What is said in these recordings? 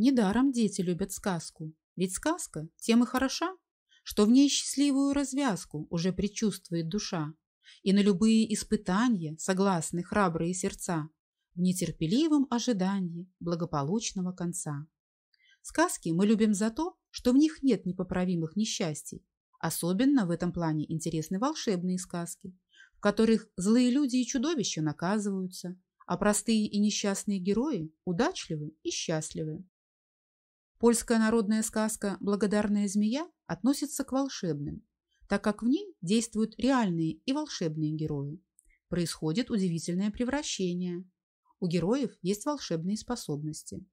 Недаром дети любят сказку, ведь сказка тем и хороша, что в ней счастливую развязку уже предчувствует душа, и на любые испытания согласны храбрые сердца в нетерпеливом ожидании благополучного конца. Сказки мы любим за то, что в них нет непоправимых несчастий. Особенно в этом плане интересны волшебные сказки, в которых злые люди и чудовища наказываются, а простые и несчастные герои удачливы и счастливы. Польская народная сказка «Благодарная змея» относится к волшебным, так как в ней действуют реальные и волшебные герои. Происходит удивительное превращение. У героев есть волшебные способности.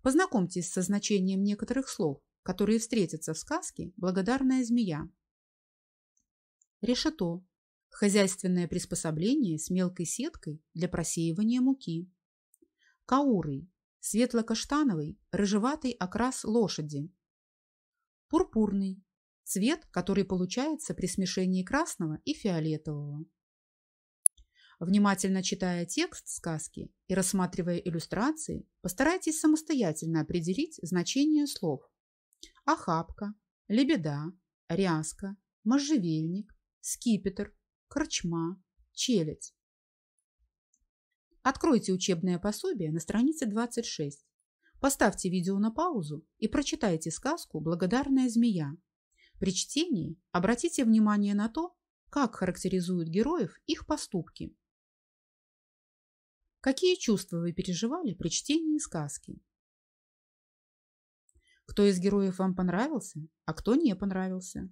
Познакомьтесь со значением некоторых слов, которые встретятся в сказке «Благодарная змея». Решето – хозяйственное приспособление с мелкой сеткой для просеивания муки. Каурый светло-каштановый, рыжеватый окрас лошади. Пурпурный – цвет, который получается при смешении красного и фиолетового. Внимательно читая текст сказки и рассматривая иллюстрации, постарайтесь самостоятельно определить значение слов. Охапка, лебеда, ряска, можжевельник, скипетр, корчма, челядь. Откройте учебное пособие на странице 26. Поставьте видео на паузу и прочитайте сказку «Благодарная змея». При чтении обратите внимание на то, как характеризуют героев их поступки. Какие чувства вы переживали при чтении сказки? Кто из героев вам понравился, а кто не понравился?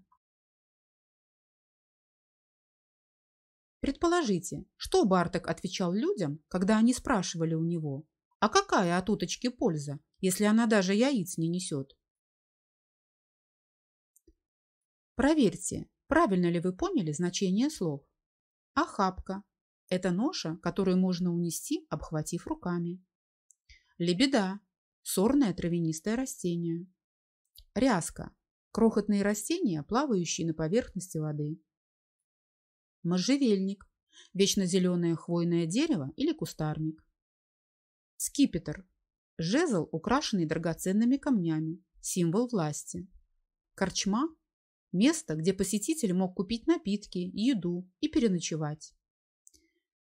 Предположите, что Барток отвечал людям, когда они спрашивали у него, а какая от уточки польза, если она даже яиц не несет? Проверьте, правильно ли вы поняли значение слов. Охапка – это ноша, которую можно унести, обхватив руками. Лебеда – сорное травянистое растение. Ряска – крохотные растения, плавающие на поверхности воды можжевельник, вечно зеленое хвойное дерево или кустарник. Скипетр – жезл, украшенный драгоценными камнями, символ власти. Корчма – место, где посетитель мог купить напитки, еду и переночевать.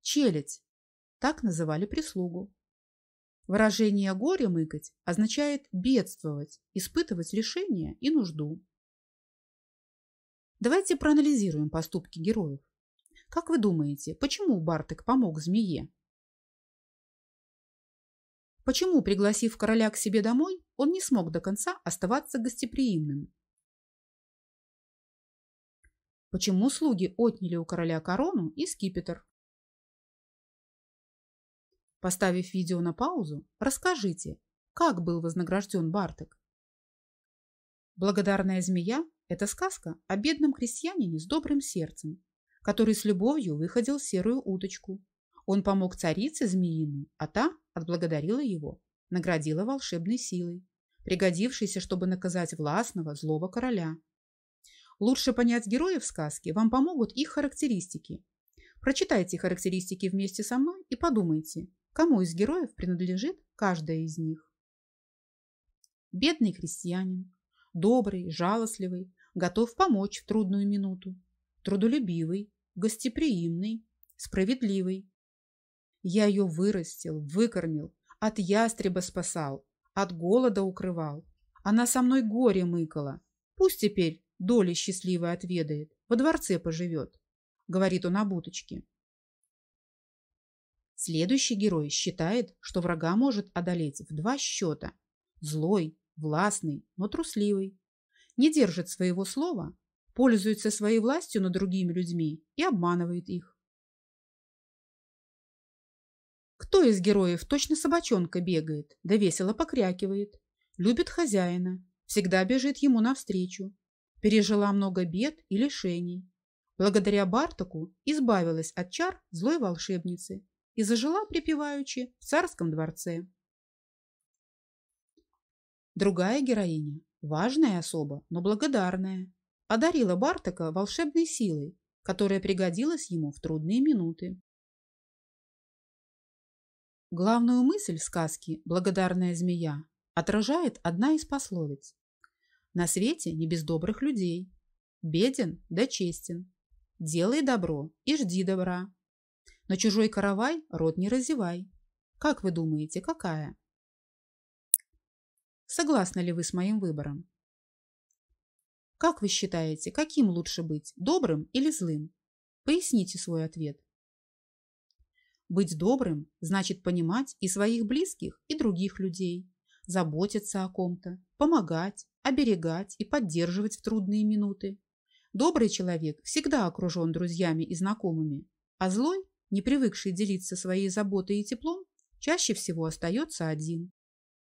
Челядь – так называли прислугу. Выражение «горе мыкать» означает бедствовать, испытывать лишения и нужду. Давайте проанализируем поступки героев. Как вы думаете, почему Бартек помог змее? Почему, пригласив короля к себе домой, он не смог до конца оставаться гостеприимным? Почему слуги отняли у короля корону и скипетр? Поставив видео на паузу, расскажите, как был вознагражден Бартек? Благодарная змея – это сказка о бедном крестьянине с добрым сердцем, который с любовью выходил серую уточку. Он помог царице змеиной, а та отблагодарила его, наградила волшебной силой, пригодившейся, чтобы наказать властного злого короля. Лучше понять героев сказки вам помогут их характеристики. Прочитайте характеристики вместе со мной и подумайте, кому из героев принадлежит каждая из них. Бедный крестьянин, добрый, жалостливый, готов помочь в трудную минуту трудолюбивый, гостеприимный, справедливый. Я ее вырастил, выкормил, от ястреба спасал, от голода укрывал. Она со мной горе мыкала. Пусть теперь доли счастливой отведает, во дворце поживет, говорит он об уточке. Следующий герой считает, что врага может одолеть в два счета. Злой, властный, но трусливый. Не держит своего слова, пользуется своей властью над другими людьми и обманывает их. Кто из героев точно собачонка бегает, да весело покрякивает, любит хозяина, всегда бежит ему навстречу, пережила много бед и лишений. Благодаря Бартаку избавилась от чар злой волшебницы и зажила припеваючи в царском дворце. Другая героиня, важная особа, но благодарная, одарила Бартака волшебной силой, которая пригодилась ему в трудные минуты. Главную мысль сказки «Благодарная змея» отражает одна из пословиц. «На свете не без добрых людей. Беден да честен. Делай добро и жди добра. На чужой каравай рот не разевай. Как вы думаете, какая?» Согласны ли вы с моим выбором? Как вы считаете, каким лучше быть, добрым или злым? Поясните свой ответ. Быть добрым значит понимать и своих близких, и других людей, заботиться о ком-то, помогать, оберегать и поддерживать в трудные минуты. Добрый человек всегда окружен друзьями и знакомыми, а злой, не привыкший делиться своей заботой и теплом, чаще всего остается один.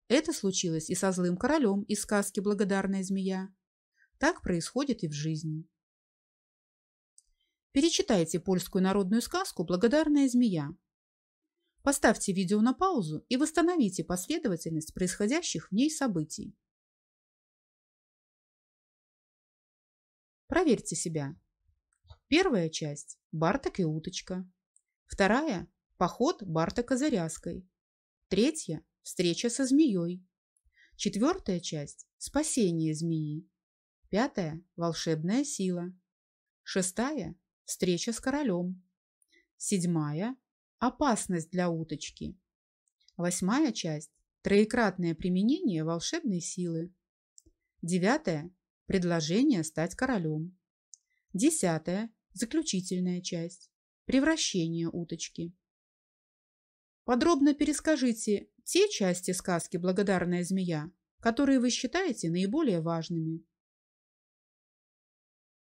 Это случилось и со злым королем из сказки «Благодарная змея», так происходит и в жизни. Перечитайте польскую народную сказку «Благодарная змея». Поставьте видео на паузу и восстановите последовательность происходящих в ней событий. Проверьте себя. Первая часть – Барток и уточка. Вторая – поход Бартака за ряской. Третья – встреча со змеей. Четвертая часть – спасение змеи. Пятая – волшебная сила. Шестая – встреча с королем. Седьмая – опасность для уточки. Восьмая часть – троекратное применение волшебной силы. Девятая – предложение стать королем. Десятая – заключительная часть – превращение уточки. Подробно перескажите те части сказки «Благодарная змея», которые вы считаете наиболее важными.